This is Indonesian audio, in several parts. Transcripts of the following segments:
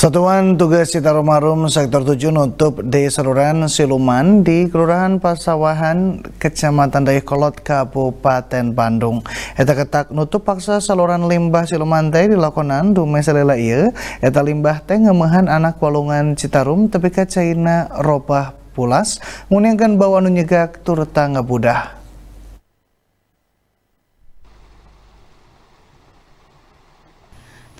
Satuan Tugas Citarumarum Sektor 7 nutup di saluran siluman di Kelurahan Pasawahan, Kecamatan Dayakolot, Kabupaten Bandung. Eta ketak nutup paksa saluran limbah siluman teh di lakonan Dumai selela iya. Eta limbah teh ngemehan anak walungan Citarum tapi ke China robah pulas. Nguniangkan bawa nu turut turta ngabudah.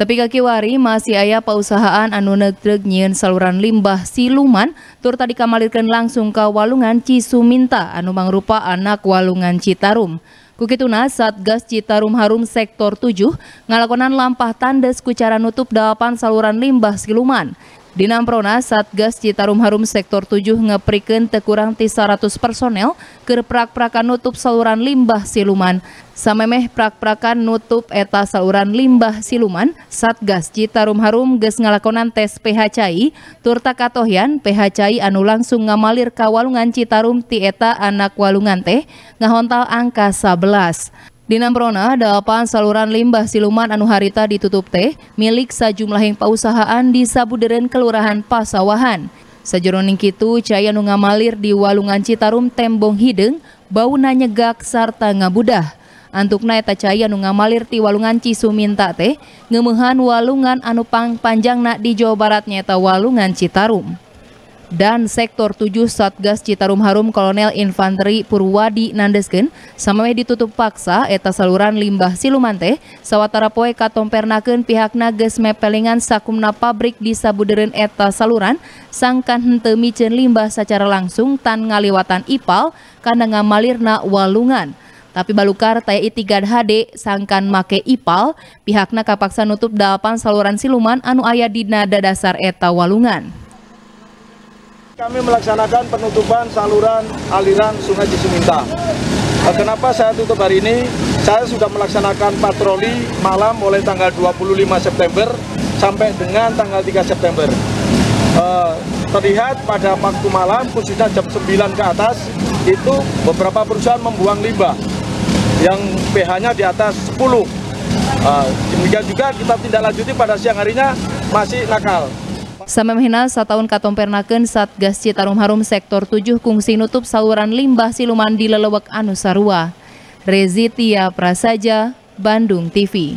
Tapi kaki wari masih ayah pausahaan anu negdreg nyieun saluran limbah siluman tur tadi kamalirkan langsung ke walungan Cisuminta anu mangrupa anak walungan Citarum. Kukituna Satgas Citarum Harum Sektor 7 ngalakonan lampah tandes kucara nutup delapan saluran limbah siluman. Di Namprona, Satgas Citarum Harum Sektor 7 ngepriken tekurang ti 100 personel ke prak-prakan nutup saluran limbah siluman. Samemeh prak-prakan nutup eta saluran limbah siluman, Satgas Citarum Harum ges ngalakonan tes PHCI, turta pH PHCI anu langsung ngamalir ka walungan Citarum ti eta anak walungan teh, ngahontal angka 11. Di Namprona, delapan saluran limbah siluman Anuharita ditutup teh milik sejumlah yang pausahaan di Sabuderen Kelurahan Pasawahan. Sejeroning kitu cahaya nunga malir di Walungan Citarum Tembong Hideng bau nanyegak sarta ngabudah. Antuk eta cahaya nunga malir di Walungan Cisuminta teh ngemuhan walungan Anupang Panjang nak di Jawa Barat nyata Walungan Citarum dan Sektor 7 Satgas Citarum Harum Kolonel Infanteri Purwadi Nandesken sampai ditutup paksa eta saluran limbah siluman silumante sawatara poe katompernakeun pihak nages mepelingan sakumna pabrik di Sabuderen eta saluran sangkan henteu micen limbah secara langsung tan ngaliwatan Ipal kana ngamalirna Walungan. Tapi balukar taya 3 HD sangkan make Ipal pihakna kapaksa nutup dalapan saluran siluman anu aya dina dasar eta Walungan. Kami melaksanakan penutupan saluran aliran Sungai Cisuminta. Eh, kenapa saya tutup hari ini? Saya sudah melaksanakan patroli malam mulai tanggal 25 September sampai dengan tanggal 3 September. Eh, terlihat pada waktu malam, khususnya jam 9 ke atas, itu beberapa perusahaan membuang limbah yang pH-nya di atas 10. Eh, demikian juga kita tindak lanjuti pada siang harinya masih nakal. Sama Samemhena sataun katompernakeun Satgas Citarum Harum Sektor 7 kungsi nutup saluran limbah siluman di Lelewek Anusarua. Rezi Rezitia Prasaja, Bandung TV.